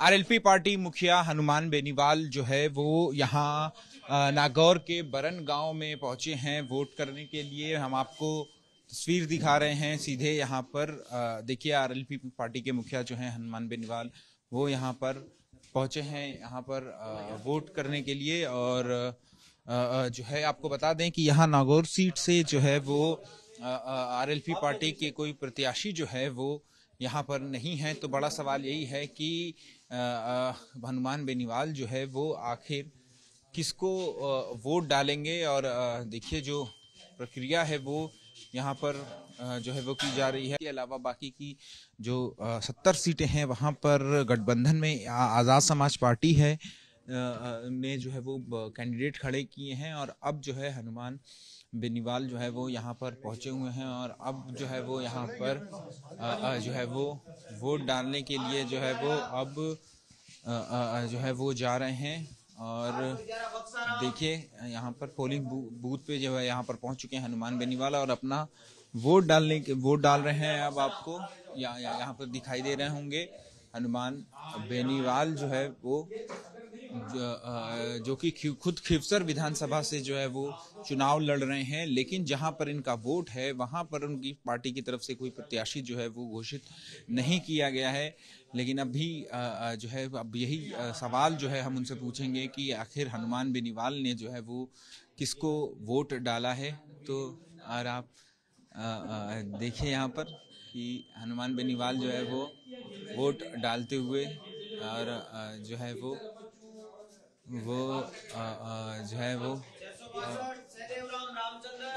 RLP party मुखिया हनुमान बेनीवाल जो है वो यहाँ नागौर के बरन गांव में पहुंचे हैं वोट करने के लिए हम आपको तस्वीर दिखा रहे हैं सीधे यहाँ पर देखिए आरएलपी पार्टी के मुखिया जो हैं हनुमान बेनीवाल वो यहाँ पर पहुंचे हैं यहाँ पर वोट करने के लिए और जो है आपको बता दें कि यहाँ नागौर सीट से जो है वो आरएलपी पार्टी के कोई प्रत्याशी जो है वो यहाँ पर नहीं है तो बड़ा सवाल यही है कि हनुमान बेनीवाल जो है वो आखिर किसको वोट डालेंगे और देखिए जो प्रक्रिया है वो यहाँ पर जो है वो की जा रही है इसके अलावा बाकी की जो सत्तर सीटें हैं वहाँ पर गठबंधन में आज़ाद समाज पार्टी है ने जो है वो कैंडिडेट खड़े किए हैं और अब जो है हनुमान बेनीवाल जो है वो यहाँ पर पहुँचे हुए हैं और अब जो है वो यहाँ पर जो है वो वोट डालने के लिए जो है वो अब जो है वो जा रहे हैं और देखिए यहाँ पर पोलिंग बूथ पे जो है यहाँ पर पहुँच चुके हैं हनुमान बेनीवाल और अपना वोट डालने के वोट डाल रहे हैं अब आपको यहाँ पर दिखाई दे रहे होंगे हनुमान बेनीवाल जो है वो जो, कि खुद खिवसर विधानसभा से जो है वो चुनाव लड़ रहे हैं लेकिन जहां पर इनका वोट है वहां पर उनकी पार्टी की तरफ से कोई प्रत्याशी जो है वो घोषित नहीं किया गया है लेकिन अब भी जो है अब यही सवाल जो है हम उनसे पूछेंगे कि आखिर हनुमान बेनीवाल ने जो है वो किसको वोट डाला है तो और आप देखिए यहाँ पर कि हनुमान बेनीवाल जो है वो वोट डालते हुए और जो है वो वो आ, आ, जो है वो आ,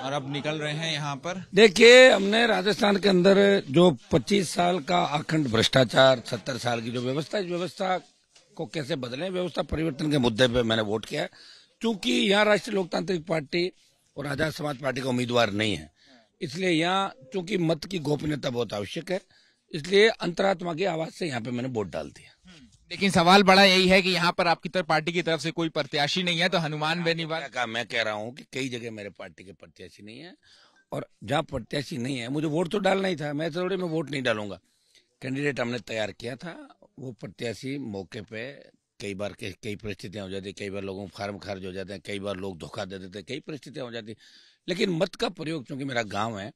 और अब निकल रहे हैं यहाँ पर देखिए हमने राजस्थान के अंदर जो 25 साल का अखंड भ्रष्टाचार 70 साल की जो व्यवस्था इस व्यवस्था को कैसे बदले व्यवस्था परिवर्तन के मुद्दे पे मैंने वोट किया है क्योंकि यहाँ राष्ट्रीय लोकतांत्रिक पार्टी और आजाद समाज पार्टी का उम्मीदवार नहीं है इसलिए यहाँ चूंकि मत की गोपनीयता बहुत आवश्यक है इसलिए अंतरात्मा की आवाज से यहाँ पे मैंने वोट डाल दिया लेकिन सवाल बड़ा यही है कि यहाँ पर आपकी तरफ पार्टी की तरफ से कोई प्रत्याशी नहीं है तो हनुमान हाँ, बेनीवाल का मैं कह रहा हूँ कि कई जगह मेरे पार्टी के प्रत्याशी नहीं है और जहाँ प्रत्याशी नहीं है मुझे वोट तो डालना ही था मैं थोड़े में वोट नहीं डालूंगा कैंडिडेट हमने तैयार किया था वो प्रत्याशी मौके पे कई बार कई परिस्थितियां हो जाती कई बार लोगों फार्म खारिज हो जाते हैं कई बार लोग धोखा दे देते कई परिस्थितियां हो जाती लेकिन मत का प्रयोग चूंकि मेरा गाँव है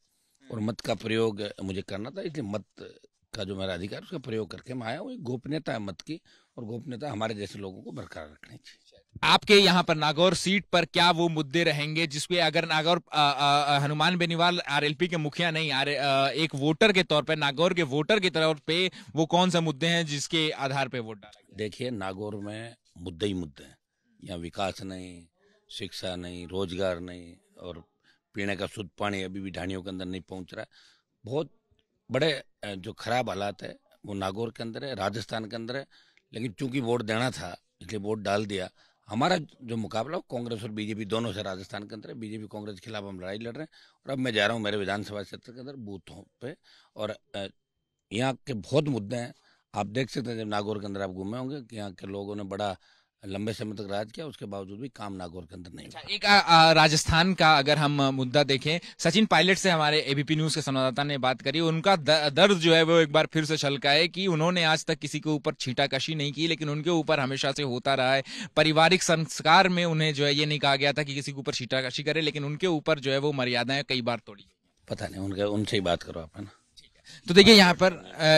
और मत का प्रयोग मुझे करना था इसलिए मत का जो मेरा अधिकार उसका प्रयोग करके मैं आया हूँ गोपनीयता मत की और गोपनीयता हमारे जैसे लोगों को बरकरार रखनी चाहिए आपके यहाँ पर नागौर सीट पर क्या वो मुद्दे रहेंगे जिसपे अगर नागौर हनुमान बेनीवाल आरएलपी के मुखिया नहीं आर एक वोटर के तौर पर नागौर के वोटर के तौर पे वो कौन सा मुद्दे हैं जिसके आधार पे वोट डाला देखिए नागौर में मुद्दे ही मुद्दे हैं यहाँ विकास नहीं शिक्षा नहीं रोजगार नहीं और पीने का शुद्ध पानी अभी भी ढाणियों के अंदर नहीं पहुँच रहा बहुत बड़े जो खराब हालात है वो नागौर के अंदर है राजस्थान के अंदर है लेकिन चूंकि वोट देना था इसलिए वोट डाल दिया हमारा जो मुकाबला कांग्रेस और बीजेपी दोनों से राजस्थान के अंदर है बीजेपी कांग्रेस के खिलाफ हम लड़ाई लड़ रहे हैं और अब मैं जा रहा हूँ मेरे विधानसभा क्षेत्र के अंदर बूथों पर और यहाँ के बहुत मुद्दे हैं आप देख सकते हैं जब नागौर के अंदर आप घूमे होंगे कि यहाँ के लोगों ने बड़ा लंबे समय तक राज किया उसके बावजूद भी काम नागौर के अंदर नहीं अच्छा, एक आ, आ, राजस्थान का अगर हम मुद्दा देखें सचिन पायलट से हमारे एबीपी न्यूज के संवाददाता ने बात करी उनका दर्द जो है वो एक बार फिर से छलका है कि उन्होंने आज तक किसी के ऊपर छीटाकशी नहीं की लेकिन उनके ऊपर हमेशा से होता रहा है पारिवारिक संस्कार में उन्हें जो है ये नहीं कहा गया था कि किसी के ऊपर छीटाकशी करे लेकिन उनके ऊपर जो है वो मर्यादाएं कई बार तोड़ी पता नहीं उनके उनसे ही बात करो आप है ना तो देखिए यहाँ पर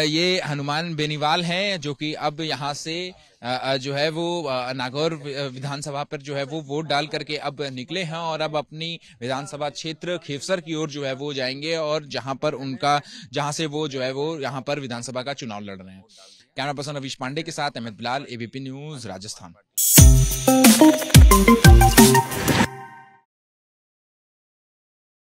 ये हनुमान बेनीवाल हैं जो कि अब यहाँ से जो है वो नागौर विधानसभा पर जो है वो वोट डाल करके अब निकले हैं और अब अपनी विधानसभा क्षेत्र खेवसर की ओर जो है वो जाएंगे और जहाँ पर उनका जहाँ से वो जो है वो यहाँ पर विधानसभा का चुनाव लड़ रहे हैं कैमरा पर्सन रवीश पांडे के साथ अहमद बिलाल एबीपी न्यूज राजस्थान